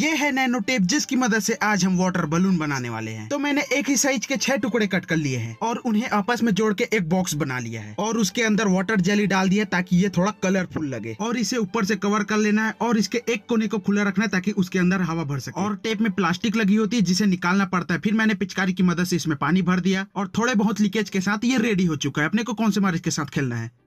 ये है nano tape जिसकी मदद से आज हम वाटर बलून बनाने वाले हैं तो मैंने एक ही साइज के छह टुकड़े कट कर लिए हैं और उन्हें आपस में जोड़ के एक बॉक्स बना लिया है और उसके अंदर वाटर जेली डाल दिया ताकि ये थोड़ा कलरफुल लगे और इसे ऊपर से कवर कर लेना है और इसके एक कोने को खुला रखना है ताकि उसके अंदर हवा भर सके और टेप में प्लास्टिक लगी होती है जिसे निकालना पड़ता है फिर मैंने पिचकारी की मदद से इसमें पानी भर दिया और थोड़े बहुत लीकेज के साथ ये रेडी हो चुका है अपने को कौन से मारिश के साथ खेलना है